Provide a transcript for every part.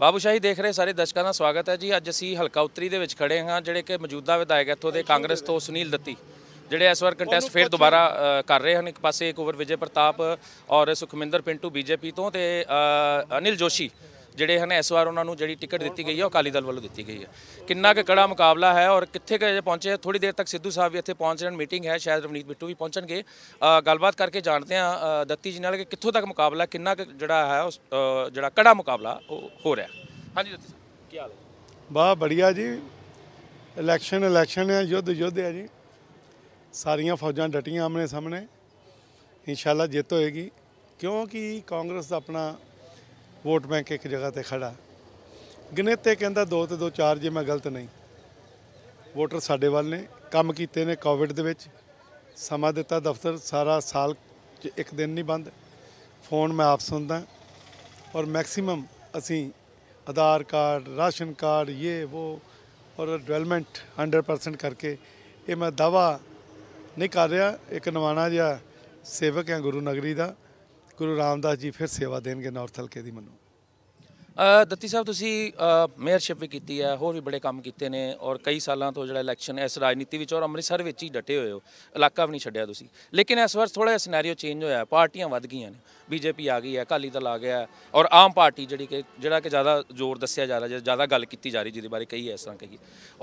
ਬਾਬੂਸ਼ਾਹੀ ਦੇਖ ਰਹੇ ਸਾਰੇ ਦਰਸ਼ਕਾਂ ਦਾ ਸਵਾਗਤ ਹੈ ਜੀ ਅੱਜ ਅਸੀਂ ਹਲਕਾ ਉਤਰੀ ਦੇ ਵਿੱਚ ਖੜੇ ਹਾਂ ਜਿਹੜੇ ਕਿ ਮੌਜੂਦਾ ਵਿਧਾਇਕ ਇੱਥੋਂ ਦੇ ਕਾਂਗਰਸ ਤੋਂ ਸੁਨੀਲ ਦਿੱਤੀ ਜਿਹੜੇ ਇਸ ਵਾਰ ਕੰਟੈਸਟ ਫੇਰ ਦੁਬਾਰਾ ਕਰ ਰਹੇ ਹਨ ਇੱਕ ਪਾਸੇ ਇੱਕ ਓਵਰ ਵਿਜੇ ਪ੍ਰਤਾਪ ਔਰ ਸੁਖਮਿੰਦਰ ਪਿੰਟੂ ਬੀਜੇਪੀ ਤੋਂ ਤੇ ਅਨਿਲ ਜੋਸ਼ੀ ਜਿਹੜੇ ਹਨ ਇਸ ਵਾਰ ਉਹਨਾਂ ਨੂੰ ਜਿਹੜੀ ਟਿਕਟ ਦਿੱਤੀ ਗਈ ਹੈ ਉਹ ਅਕਾਲੀ ਦਲ ਵੱਲੋਂ ਦਿੱਤੀ ਗਈ ਹੈ ਕਿੰਨਾ ਕਿ ਕੜਾ ਮੁਕਾਬਲਾ ਹੈ ਔਰ ਕਿੱਥੇ ਕਿ ਪਹੁੰਚੇ ਥੋੜੀ ਦੇਰ ਤੱਕ ਸਿੱਧੂ ਸਾਹਿਬ ਵੀ ਇੱਥੇ ਪਹੁੰਚ ਰਹੇ ਮੀਟਿੰਗ ਹੈ ਸ਼ਾਇਦ ਰਵਨੀਤ ਬਿੱਟੂ ਵੀ ਪਹੁੰਚਣਗੇ ਗੱਲਬਾਤ ਕਰਕੇ ਜਾਣਦੇ ਆ ਦੱਤੀ ਜੀ ਨਾਲ ਕਿ ਕਿੱਥੋਂ ਤੱਕ ਮੁਕਾਬਲਾ ਕਿੰਨਾ ਕਿ ਜਿਹੜਾ ਹੈ ਉਸ ਜਿਹੜਾ ਕੜਾ ਮੁਕਾਬਲਾ ਉਹ ਹੋ ਰਿਹਾ ਹਾਂਜੀ ਦੱਤੀ ਸਾਹਿਬ ਕੀ ਹਾਲ ਹੈ ਵਾਹ ਬੜੀਆ ਜੀ ਇਲੈਕਸ਼ਨ ਇਲੈਕਸ਼ਨ ਹੈ ਯੁੱਧ ਯੁੱਧ ਹੈ ਜੀ ਸਾਰੀਆਂ ਫੌਜਾਂ ਡਟੀਆਂ ਆਮਨੇ ਸਾਹਮਣੇ ਇਨਸ਼ਾਅੱਲਾ ਜਿੱਤ ਹੋਏਗੀ ਕਿਉਂਕਿ ਕਾਂਗਰਸ ਦਾ ਆਪਣਾ ਵੋਟ ਬੈਂਕ ਇੱਕ ਜਗ੍ਹਾ ਤੇ ਖੜਾ ਗਣਿਤੇ ਕਹਿੰਦਾ 2 ਤੇ 2 4 ਜੇ ਮੈਂ ਗਲਤ ਨਹੀਂ ਵੋਟਰ ਸਾਡੇ ਵੱਲ ਨੇ ਕੰਮ ਕੀਤੇ ਨੇ ਕੋਵਿਡ ਦੇ ਵਿੱਚ ਸਮਾਂ ਦਿੱਤਾ ਦਫ਼ਤਰ ਸਾਰਾ ਸਾਲ ਇੱਕ ਦਿਨ ਨਹੀਂ ਬੰਦ ਫੋਨ ਮੈਂ ਆਪ ਸੁਣਦਾ ਔਰ ਮੈਕਸਿਮਮ ਅਸੀਂ ਆਧਾਰ ਕਾਰਡ ਰਾਸ਼ਨ ਕਾਰਡ ਇਹ ਉਹ ਔਰ ਡਿਵੈਲਪਮੈਂਟ 100% ਕਰਕੇ ਇਹ ਮੈਂ ਦਾਵਾ ਨਹੀਂ ਕਰ ਰਿਹਾ ਇੱਕ ਨਵਾਣਾ ਜਿਹਾ ਸੇਵਕ ਹੈ ਗੁਰੂ ਨਗਰੀ ਦਾ ਗੁਰੂ ਰਾਮਦਾਸ ਜੀ ਫਿਰ ਸੇਵਾ ਦੇਣਗੇ ਨੌਰਥ ਹਲਕੇ ਦੀ ਮੈਨੂੰ ਦੱਤੀ ਸਾਹਿਬ ਤੁਸੀਂ ਮੇਅਰਸ਼ਿਪ ਵੀ ਕੀਤੀ ਹੈ ਹੋਰ ਵੀ ਬੜੇ ਕੰਮ ਕੀਤੇ ਨੇ ਔਰ ਕਈ ਸਾਲਾਂ ਤੋਂ ਜਿਹੜਾ ਇਲੈਕਸ਼ਨ ਇਸ ਰਾਜਨੀਤੀ ਵਿੱਚ ਔਰ ਅੰਮ੍ਰਿਤਸਰ ਵਿੱਚ ਹੀ ਡਟੇ ਹੋਏ ਹੋ ਇਲਾਕਾ ਵੀ ਨਹੀਂ ਛੱਡਿਆ ਤੁਸੀਂ ਲੇਕਿਨ ਇਸ ਵਾਰ ਥੋੜਾ ਜਿਹਾ ਸਿਨੈਰੀਓ ਚੇਂਜ ਹੋਇਆ ਪਾਰਟੀਆਂ ਵੱਧ ਗਈਆਂ ਨੇ ਬੀਜੇਪੀ ਆ ਗਈ ਹੈ ਅਕਾਲੀ ਦਲ ਆ ਗਿਆ ਔਰ ਆਮ ਪਾਰਟੀ ਜਿਹੜੀ ਕਿ ਜਿਹੜਾ ਕਿ ਜ਼ਿਆਦਾ ਜ਼ੋਰ ਦੱਸਿਆ ਜਾ ਰਿਹਾ ਜ਼ਿਆਦਾ ਗੱਲ ਕੀਤੀ ਜਾ ਰਹੀ ਜਿਹਦੇ ਬਾਰੇ ਕਹੀ ਹੈ ਇਸ ਤਰ੍ਹਾਂ ਕਹੀ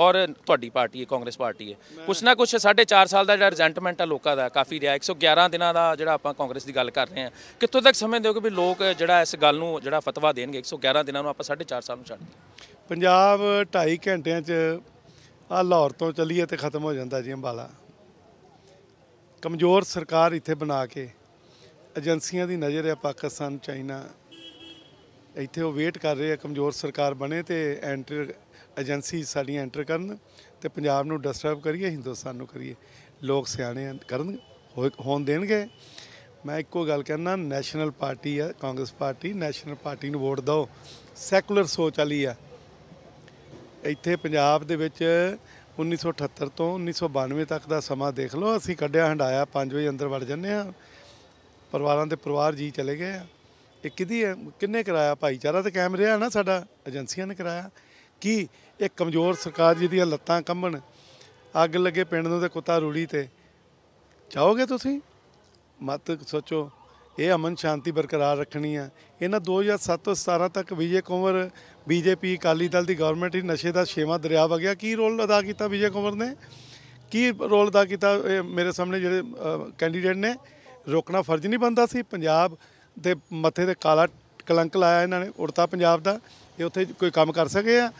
ਔਰ ਤੁਹਾਡੀ ਪਾਰਟੀ ਹੈ ਕਾਂਗਰਸ ਪਾਰਟੀ ਹੈ ਕੁਛ ਨਾ ਕੁਛ 4 ਸਾਲ ਦਾ ਜਿਹੜਾ ਰਿਜ਼ੈਂਟਮੈਂਟ ਆ ਲੋਕਾਂ ਦਾ ਕਾਫੀ ਰਿਹਾ 111 ਦਿਨਾਂ ਦਾ ਜਿਹੜਾ ਆਪਾਂ ਕਾਂਗਰਸ ਦੀ ਗੱਲ ਕਰ ਰਹੇ ਹਾਂ ਕਿੱਥੋਂ ਤੱਕ ਸਮਝਦੇ ਹੋ ਕਿ ਵੀ ਲੋਕ ਜਿਹੜਾ ਇਸ ਗੱਲ ਨੂੰ ਜਿਹੜਾ ਫਤਵਾ ਦੇਣਗੇ 111 15 ਦਿਨਾਂ ਨੂੰ ਆਪਾਂ 4.5 ਸਾਲ ਨੂੰ ਛੱਡ ਪੰਜਾਬ 2.5 ਘੰਟਿਆਂ 'ਚ ਆ ਲਾਹੌਰ ਤੋਂ ਚੱਲੀਏ ਤੇ ਖਤਮ ਹੋ ਜਾਂਦਾ ਜੀ ਅੰਬਾਲਾ ਕਮਜ਼ੋਰ ਸਰਕਾਰ ਇੱਥੇ ਬਣਾ ਕੇ ਏਜੰਸੀਆਂ ਦੀ ਨਜ਼ਰ ਹੈ ਪਾਕਿਸਤਾਨ ਚਾਈਨਾ ਇੱਥੇ ਉਹ ਵੇਟ ਕਰ ਰਹੇ ਆ ਕਮਜ਼ੋਰ ਸਰਕਾਰ ਬਣੇ ਤੇ ਐਂਟਰ ਏਜੰਸੀ ਸਾਡੀਆਂ ਐਂਟਰ ਕਰਨ ਤੇ ਪੰਜਾਬ ਨੂੰ ਡਿਸਟਰਬ ਕਰੀਏ ਹਿੰਦੁਸਤਾਨ ਨੂੰ ਕਰੀਏ ਲੋਕ ਸਿਆਣੇ ਕਰਨ ਹੋਣ ਦੇਣਗੇ ਮੈਂ ਇੱਕੋ ਗੱਲ ਕਹਿੰਦਾ ਨੈਸ਼ਨਲ ਪਾਰਟੀ ਆ ਕਾਂਗਰਸ ਪਾਰਟੀ ਨੈਸ਼ਨਲ ਪਾਰਟੀ ਨੂੰ ਵੋਟ ਦਿਓ ਸੈਕੂਲਰ ਸੋਚ ਵਾਲੀ ਆ ਇੱਥੇ ਪੰਜਾਬ ਦੇ ਵਿੱਚ 1978 ਤੋਂ 1992 ਤੱਕ ਦਾ ਸਮਾਂ ਦੇਖ ਲਓ ਅਸੀਂ ਕੱਢਿਆ ਹੰਡਾਇਆ 5 ਵਜੇ ਅੰਦਰ ਵੜ ਜੰਨੇ ਆ ਪਰਿਵਾਰਾਂ ਦੇ ਪਰਿਵਾਰ ਜੀ ਚਲੇ ਗਏ ਆ ਇਹ ਕਿਦੀ ਹੈ ਕਿੰਨੇ ਕਰਾਇਆ ਭਾਈਚਾਰਾ ਤੇ ਕੈਮਰੇ ਰਿਹਾ ਨਾ ਸਾਡਾ ਏਜੰਸੀਆਂ ਨੇ ਕਰਾਇਆ ਕਿ ਇਹ ਕਮਜ਼ੋਰ ਸਰਕਾਰ ਜਿਹਦੀਆਂ ਲੱਤਾਂ ਕੰਬਣ ਅੱਗ ਲੱਗੇ ਪਿੰਡ ਨੂੰ ਤੇ ਕੁੱਤਾ ਰੂੜੀ ਤੇ ਚਾਹੋਗੇ ਤੁਸੀਂ ਮਤ ਸੋਚੋ ਇਹ ਅਮਨ ਸ਼ਾਂਤੀ ਬਰਕਰਾਰ ਰੱਖਣੀ ਆ ਇਹਨਾਂ 2007 ਤੋਂ 17 ਤੱਕ ਵਿਜੇ ਕੁਮਰ ਬੀਜੇਪੀ ਅਕਾਲੀ ਦਲ ਦੀ ਗਵਰਨਮੈਂਟ ਹੀ ਨਸ਼ੇ ਦਾ ਛੇਵਾਂ ਦਰਿਆ ਵਗਿਆ ਕੀ ਰੋਲ ਅਦਾ ਕੀਤਾ ਵਿਜੇ ਕੁਮਰ ਨੇ ਕੀ ਰੋਲ ਅਦਾ ਕੀਤਾ ਮੇਰੇ ਸਾਹਮਣੇ ਜਿਹੜੇ ਕੈਂਡੀਡੇਟ ਨੇ ਰੋਕਣਾ ਫਰਜ਼ ਨਹੀਂ ਬੰਦਾ ਸੀ ਪੰਜਾਬ ਦੇ ਮੱਥੇ ਤੇ ਕਾਲਾ ਕਲੰਕ ਲਾਇਆ ਇਹਨਾਂ ਨੇ ਉੜਤਾ ਪੰਜਾਬ ਦਾ ਇਹ ਉੱਥੇ ਕੋਈ ਕੰਮ ਕਰ ਸਕੇ ਆ